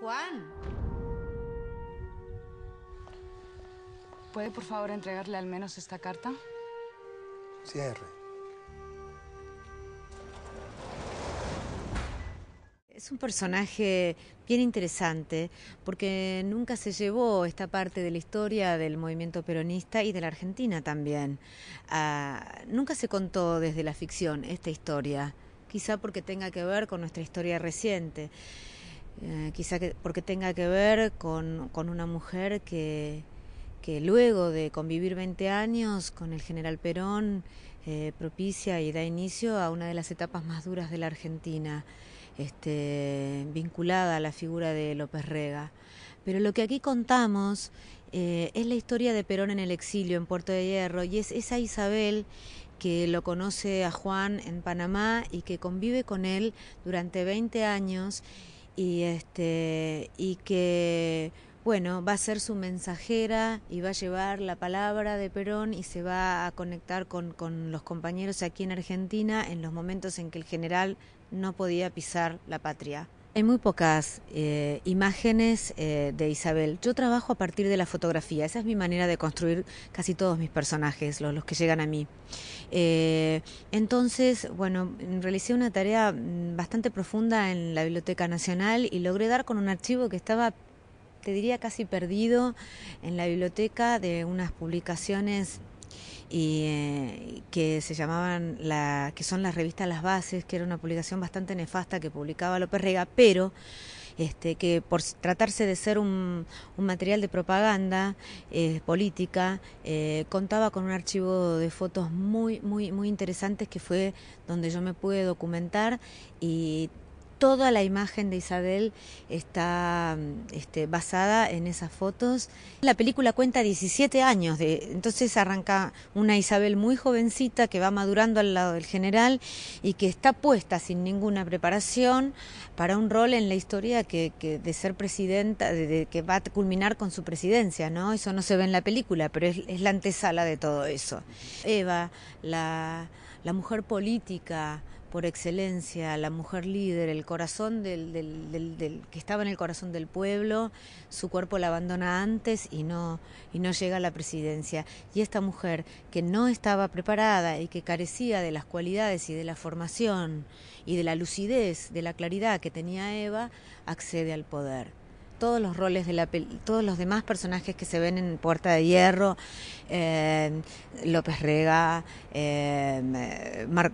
Juan. ¿Puede por favor entregarle al menos esta carta? Cierre. Es un personaje bien interesante porque nunca se llevó esta parte de la historia del movimiento peronista y de la Argentina también. Ah, nunca se contó desde la ficción esta historia, quizá porque tenga que ver con nuestra historia reciente. Eh, quizá que, porque tenga que ver con, una mujer que, que, luego de convivir 20 años con el general Perón eh, propicia y da inicio a una de las etapas más duras de la Argentina, este, vinculada a la figura de López Rega. Pero lo que aquí contamos eh, es la historia de Perón en el exilio en Puerto de Hierro y es esa Isabel que lo conoce a Juan en Panamá y que convive con él durante 20 años y este y que bueno, va a ser su mensajera y va a llevar la palabra de Perón y se va a conectar con, con, los compañeros aquí en Argentina en los momentos en que el general no podía pisar la patria. Hay muy pocas eh, imágenes eh, de Isabel. Yo trabajo a partir de la fotografía. Esa es mi manera de construir casi todos mis personajes, los, que llegan a mí. Eh, entonces, bueno, realicé una tarea mm, bastante profunda en la Biblioteca Nacional y logré dar con un archivo que estaba te diría casi perdido en la biblioteca de unas publicaciones y eh, que se llamaban la que son las revistas Las Bases, que era una publicación bastante nefasta que publicaba López Rega, pero este, que por tratarse de ser un, material de propaganda eh, política, eh, contaba con un archivo de fotos muy, muy, muy interesantes que fue donde yo me pude documentar y toda la imagen de Isabel está este, basada en esas fotos. La película cuenta 17 años, de, entonces arranca una Isabel muy jovencita que va madurando al lado del general y que está puesta sin ninguna preparación para un rol en la historia que, de ser presidenta, de, que va a culminar con su presidencia, ¿no? Eso no se ve en la película, pero es, la antesala de todo eso. Eva, la mujer política, por excelencia, la mujer líder, el corazón del, que estaba en el corazón del pueblo, su cuerpo la abandona antes y no, y no llega a la presidencia. Y esta mujer que no estaba preparada y que carecía de las cualidades y de la formación y de la lucidez, de la claridad que tenía Eva, accede al poder todos los roles de la todos los demás personajes que se ven en Puerta de Hierro, eh, López Rega, eh,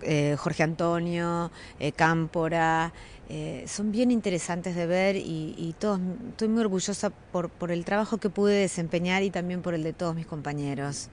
eh, Jorge Antonio, eh, Cámpora, eh, son bien interesantes de ver y, todos, estoy muy orgullosa por el trabajo que pude desempeñar y también por el de todos mis compañeros.